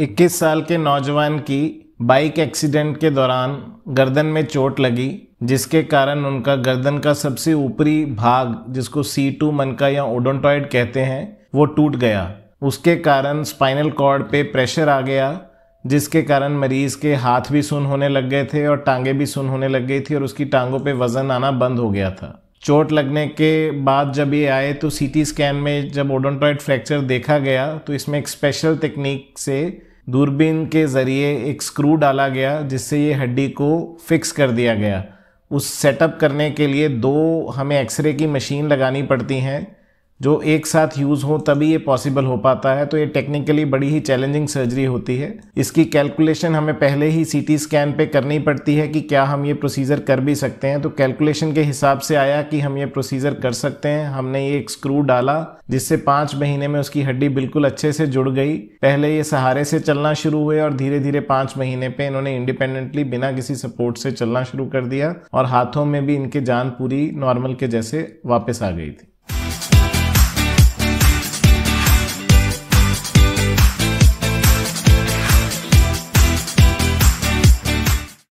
21 साल के नौजवान की बाइक एक्सीडेंट के दौरान गर्दन में चोट लगी जिसके कारण उनका गर्दन का सबसे ऊपरी भाग जिसको सी टू मनका या ओडोंटॉइड कहते हैं वो टूट गया उसके कारण स्पाइनल कॉर्ड पे प्रेशर आ गया जिसके कारण मरीज़ के हाथ भी सुन होने लग गए थे और टांगे भी सुन होने लग गई थी और उसकी टांगों पे वज़न आना बंद हो गया था चोट लगने के बाद जब ये आए तो सीटी स्कैन में जब ओडोनटॉइड फ्रैक्चर देखा गया तो इसमें एक स्पेशल टेक्निक से दूरबीन के ज़रिए एक स्क्रू डाला गया जिससे ये हड्डी को फिक्स कर दिया गया उस सेटअप करने के लिए दो हमें एक्सरे की मशीन लगानी पड़ती हैं जो एक साथ यूज़ हो तभी ये पॉसिबल हो पाता है तो ये टेक्निकली बड़ी ही चैलेंजिंग सर्जरी होती है इसकी कैलकुलेशन हमें पहले ही सीटी स्कैन पे करनी पड़ती है कि क्या हम ये प्रोसीजर कर भी सकते हैं तो कैलकुलेशन के हिसाब से आया कि हम ये प्रोसीजर कर सकते हैं हमने ये एक स्क्रू डाला जिससे पाँच महीने में उसकी हड्डी बिल्कुल अच्छे से जुड़ गई पहले ये सहारे से चलना शुरू हुए और धीरे धीरे पाँच महीने पर इन्होंने इंडिपेंडेंटली बिना किसी सपोर्ट से चलना शुरू कर दिया और हाथों में भी इनके जान पूरी नॉर्मल के जैसे वापस आ गई थी